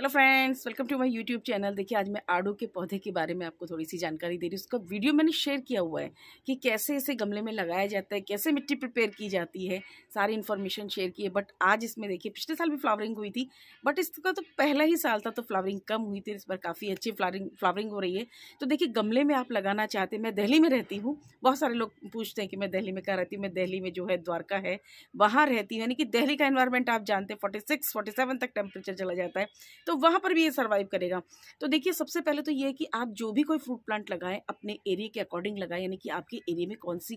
hello friends welcome to my YouTube channel देखिए आज मैं आड़ू के पौधे के बारे में आपको थोड़ी सी जानकारी दे रही हूँ उसका वीडियो मैंने शेयर किया हुआ है कि कैसे इसे गमले में लगाया जाता है कैसे मिट्टी प्रिपेयर की जाती है सारी इन्फॉर्मेशन शेयर की है बट आज इसमें देखिए पिछले साल भी फ्लावरिंग हुई थी बट इसका तो पहला ही साल था तो फ्लावरिंग कम हुई थी इस बार काफ़ी अच्छी फ्लावरिंग फ्लावरिंग हो रही है तो देखिए गमले में आप लगाना चाहते हैं मैं दिल्ली में रहती हूँ बहुत सारे लोग पूछते हैं कि मैं दिल्ली में कहाँ रहती हूँ मैं दिल्ली में जो है द्वारका है वहाँ रहती हूँ यानी कि दिल्ली का इन्वायरमेंट आप जानते हैं फोर्टी सिक्स तक टेम्परेचर चला जाता है तो वहाँ पर भी ये सर्वाइव करेगा तो देखिए सबसे पहले तो ये है कि आप जो भी कोई फ्रूट प्लांट लगाएं अपने एरिया के अकॉर्डिंग लगाएं यानी कि आपके एरिया में कौन सी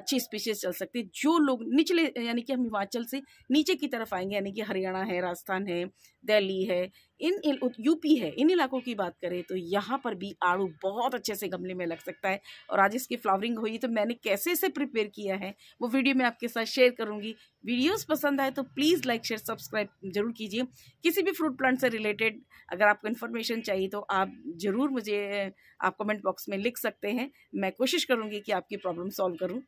अच्छी स्पीशीज चल सकती है जो लोग निचले यानी कि हम हिमाचल से नीचे की तरफ आएंगे यानी कि हरियाणा है राजस्थान है दिल्ली है इन यूपी है इन इलाकों की बात करें तो यहाँ पर भी आड़ू बहुत अच्छे से गमले में लग सकता है और आज इसकी फ्लावरिंग हुई तो मैंने कैसे इसे प्रिपेयर किया है वो वीडियो मैं आपके साथ शेयर करूँगी वीडियोस पसंद आए तो प्लीज़ लाइक शेयर सब्सक्राइब जरूर कीजिए किसी भी फ्रूट प्लांट से रिलेटेड अगर आपको इन्फॉर्मेशन चाहिए तो आप ज़रूर मुझे आप कमेंट बॉक्स में लिख सकते हैं मैं कोशिश करूँगी कि आपकी प्रॉब्लम सॉल्व करूँ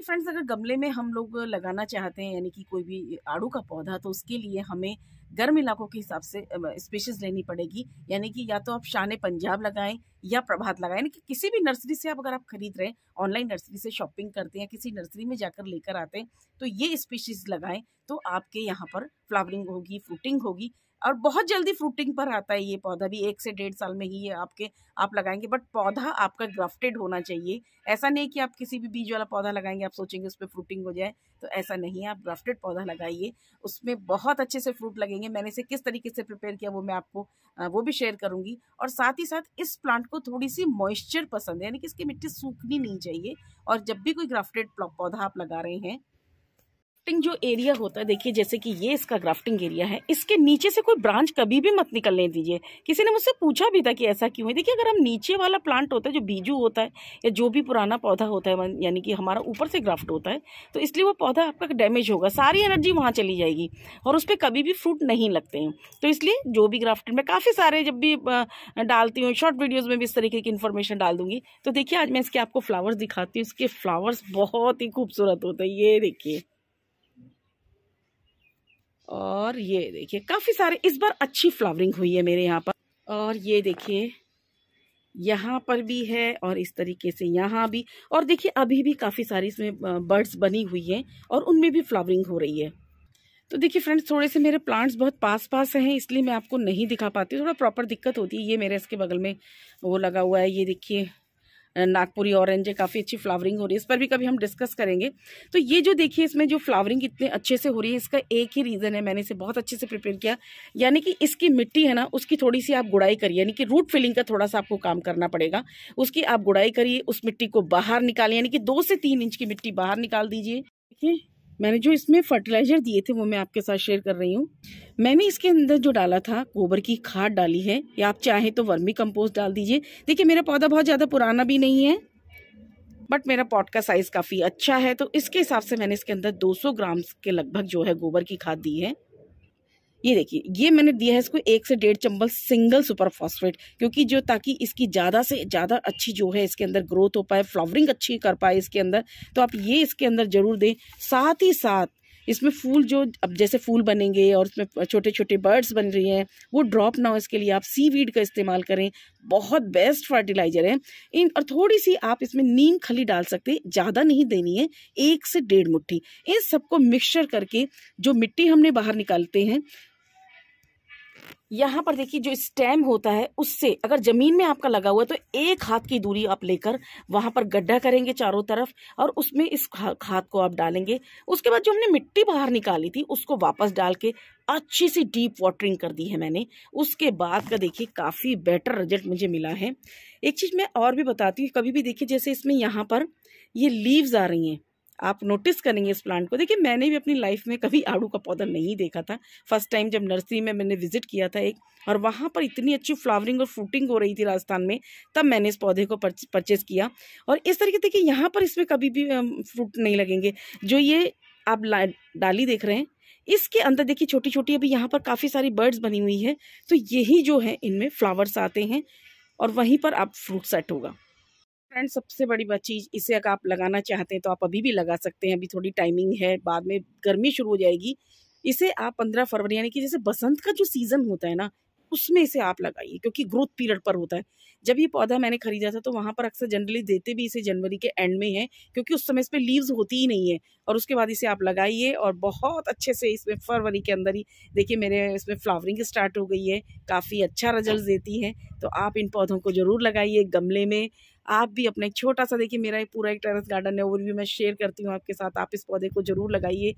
कि फ्रेंड्स अगर गमले में हम लोग लगाना चाहते हैं यानी कि कोई भी आड़ू का पौधा तो उसके लिए हमें गर्म इलाकों के हिसाब से स्पेशस लेनी पड़ेगी यानी कि या तो आप शान पंजाब लगाएं या प्रभात लगाएं यानी कि किसी भी नर्सरी से आप अगर आप खरीद रहे हैं ऑनलाइन नर्सरी से शॉपिंग करते हैं किसी नर्सरी में जाकर लेकर आते हैं तो ये स्पेशीज लगाएं तो आपके यहाँ पर फ्लावरिंग होगी फ्रूटिंग होगी और बहुत जल्दी फ्रूटिंग पर आता है ये पौधा भी एक से डेढ़ साल में ही ये आपके आप लगाएंगे बट पौधा आपका ग्राफ्टेड होना चाहिए ऐसा नहीं कि आप किसी भी बीज वाला पौधा लगाएंगे आप सोचेंगे उस पर फ्रूटिंग हो जाए तो ऐसा नहीं है आप ग्राफ्टेड पौधा लगाइए उसमें बहुत अच्छे से फ्रूट लगेंगे मैंने इसे किस तरीके से प्रिपेयर किया वो मैं आपको वो भी शेयर करूँगी और साथ ही साथ इस प्लांट को थोड़ी सी मॉइस्चर पसंद है यानी कि इसकी मिट्टी सूखनी नहीं चाहिए और जब भी कोई ग्राफ्टेड पौधा आप लगा रहे हैं ग्राफ्टिंग जो एरिया होता है देखिए जैसे कि ये इसका ग्राफ्टिंग एरिया है इसके नीचे से कोई ब्रांच कभी भी मत निकलने दीजिए किसी ने मुझसे पूछा भी था कि ऐसा क्यों है देखिए अगर हम नीचे वाला प्लांट होता है जो बीजू होता है या जो भी पुराना पौधा होता है यानी कि हमारा ऊपर से ग्राफ्ट होता है तो इसलिए वो पौधा आपका डैमेज होगा सारी एनर्जी वहाँ चली जाएगी और उस पर कभी भी फ्रूट नहीं लगते हैं तो इसलिए जो भी ग्राफ्टिंग में काफ़ी सारे जब भी डालती हूँ शॉर्ट वीडियोज़ में भी इस तरीके की इन्फॉर्मेशन डाल दूंगी तो देखिए आज मैं इसके आपको फ्लावर्स दिखाती हूँ इसके फ्लावर्स बहुत ही खूबसूरत होते हैं ये देखिए और ये देखिए काफ़ी सारे इस बार अच्छी फ्लावरिंग हुई है मेरे यहाँ पर और ये देखिए यहाँ पर भी है और इस तरीके से यहाँ भी और देखिए अभी भी काफ़ी सारी इसमें बर्ड्स बनी हुई हैं और उनमें भी फ्लावरिंग हो रही है तो देखिए फ्रेंड्स थोड़े से मेरे प्लांट्स बहुत पास पास हैं इसलिए मैं आपको नहीं दिखा पाती थोड़ा प्रॉपर दिक्कत होती है ये मेरे इसके बगल में वो लगा हुआ है ये देखिए नागपुरी ऑरेंज है काफ़ी अच्छी फ्लावरिंग हो रही है इस पर भी कभी हम डिस्कस करेंगे तो ये जो देखिए इसमें जो फ्लावरिंग इतने अच्छे से हो रही है इसका एक ही रीज़न है मैंने इसे बहुत अच्छे से प्रिपेयर किया यानी कि इसकी मिट्टी है ना उसकी थोड़ी सी आप गुड़ाई करिए यानी कि रूट फिलिंग का थोड़ा सा आपको काम करना पड़ेगा उसकी आप गुड़ाई करिए उस मिट्टी को बाहर निकालिए यानी कि दो से तीन इंच की मिट्टी बाहर निकाल दीजिए देखिए मैंने जो इसमें फर्टिलाइज़र दिए थे वो मैं आपके साथ शेयर कर रही हूँ मैंने इसके अंदर जो डाला था गोबर की खाद डाली है या आप चाहें तो वर्मी कंपोस्ट डाल दीजिए देखिए मेरा पौधा बहुत ज़्यादा पुराना भी नहीं है बट मेरा पॉट का साइज़ काफ़ी अच्छा है तो इसके हिसाब से मैंने इसके अंदर 200 ग्राम के लगभग जो है गोबर की खाद दी है ये देखिए ये मैंने दिया है इसको एक से डेढ़ चम्बल सिंगल सुपर फॉस्फेट क्योंकि जो ताकि इसकी ज़्यादा से ज़्यादा अच्छी जो है इसके अंदर ग्रोथ हो पाए फ्लावरिंग अच्छी कर पाए इसके अंदर तो आप ये इसके अंदर ज़रूर दें साथ ही साथ इसमें फूल जो अब जैसे फूल बनेंगे और इसमें छोटे छोटे बर्ड्स बन रही हैं वो ड्रॉप ना हो इसके लिए आप सी वीड का इस्तेमाल करें बहुत बेस्ट फर्टिलाइजर है इन और थोड़ी सी आप इसमें नीम खली डाल सकते हैं ज़्यादा नहीं देनी है एक से डेढ़ मुट्ठी इन सबको मिक्सचर करके जो मिट्टी हमने बाहर निकालते हैं यहाँ पर देखिए जो स्टेम होता है उससे अगर जमीन में आपका लगा हुआ है तो एक हाथ की दूरी आप लेकर वहां पर गड्ढा करेंगे चारों तरफ और उसमें इस खाद को आप डालेंगे उसके बाद जो हमने मिट्टी बाहर निकाली थी उसको वापस डाल के अच्छी सी डीप वाटरिंग कर दी है मैंने उसके बाद का देखिए काफ़ी बेटर रिजल्ट मुझे मिला है एक चीज़ मैं और भी बताती हूँ कभी भी देखिए जैसे इसमें यहाँ पर ये लीव्स आ रही हैं आप नोटिस करेंगे इस प्लांट को देखिए मैंने भी अपनी लाइफ में कभी आड़ू का पौधा नहीं देखा था फर्स्ट टाइम जब नर्सरी में मैंने विजिट किया था एक और वहाँ पर इतनी अच्छी फ्लावरिंग और फ्रूटिंग हो रही थी राजस्थान में तब मैंने इस पौधे को परचेज़ किया और इस तरीके से देखिए यहाँ पर इसमें कभी भी फ्रूट नहीं लगेंगे जो ये आप डाली देख रहे हैं इसके अंदर देखिए छोटी छोटी अभी यहाँ पर काफ़ी सारी बर्ड्स बनी हुई है तो यही जो है इनमें फ्लावर्स आते हैं और वहीं पर आप फ्रूट सेट होगा फ्रेंड सबसे बड़ी बात चीज़ इसे अगर आप लगाना चाहते हैं तो आप अभी भी लगा सकते हैं अभी थोड़ी टाइमिंग है बाद में गर्मी शुरू हो जाएगी इसे आप पंद्रह फरवरी यानी कि जैसे बसंत का जो सीज़न होता है ना उसमें इसे आप लगाइए क्योंकि ग्रोथ पीरियड पर होता है जब ये पौधा मैंने खरीदा था तो वहाँ पर अक्सर जनरली देते भी इसे जनवरी के एंड में है क्योंकि उस समय इस पर लीव्स होती ही नहीं है और उसके बाद इसे आप लगाइए और बहुत अच्छे से इसमें फरवरी के अंदर ही देखिए मेरे इसमें फ्लावरिंग स्टार्ट हो गई है काफ़ी अच्छा रिजल्ट देती है तो आप इन पौधों को ज़रूर लगाइए गमले में आप भी अपना एक छोटा सा देखिए मेरा पूरा एक टेरेस गार्डन है वो भी मैं शेयर करती हूँ आपके साथ आप इस पौधे को ज़रूर लगाइए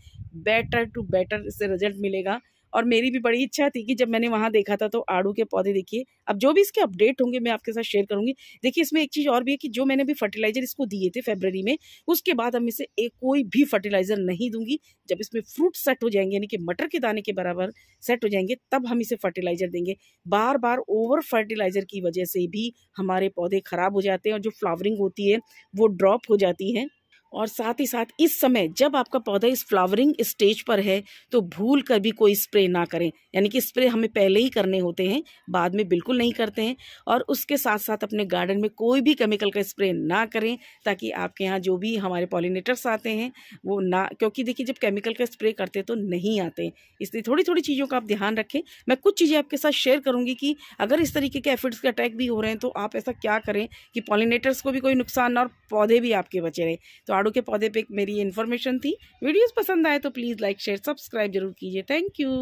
बेटर टू बेटर इससे रिजल्ट मिलेगा और मेरी भी बड़ी इच्छा थी कि जब मैंने वहाँ देखा था तो आड़ू के पौधे देखिए अब जो भी इसके अपडेट होंगे मैं आपके साथ शेयर करूँगी देखिए इसमें एक चीज़ और भी है कि जो मैंने भी फर्टिलाइजर इसको दिए थे फेबररी में उसके बाद हम इसे एक कोई भी फर्टिलाइजर नहीं दूंगी जब इसमें फ्रूट सेट हो जाएंगे यानी कि मटर के दाने के बराबर सेट हो जाएंगे तब हम इसे फर्टिलाइजर देंगे बार बार ओवर फर्टिलाइजर की वजह से भी हमारे पौधे खराब हो जाते हैं और जो फ्लावरिंग होती है वो ड्रॉप हो जाती है और साथ ही साथ इस समय जब आपका पौधा इस फ्लावरिंग स्टेज पर है तो भूल कर भी कोई स्प्रे ना करें यानी कि स्प्रे हमें पहले ही करने होते हैं बाद में बिल्कुल नहीं करते हैं और उसके साथ साथ अपने गार्डन में कोई भी केमिकल का स्प्रे ना करें ताकि आपके यहाँ जो भी हमारे पॉलिनेटर्स आते हैं वो ना क्योंकि देखिए जब केमिकल का स्प्रे करते तो नहीं आते इसलिए थोड़ी थोड़ी चीज़ों का आप ध्यान रखें मैं कुछ चीज़ें आपके साथ शेयर करूँगी कि अगर इस तरीके के एफिड्स के अटैक भी हो रहे हैं तो आप ऐसा क्या करें कि पॉलिनेटर्स को भी कोई नुकसान ना और पौधे भी आपके बचे रहें तो आड़ू के पौधे पे मेरी इन्फॉर्मेशन थी वीडियोस पसंद आए तो प्लीज़ लाइक शेयर सब्सक्राइब जरूर कीजिए थैंक यू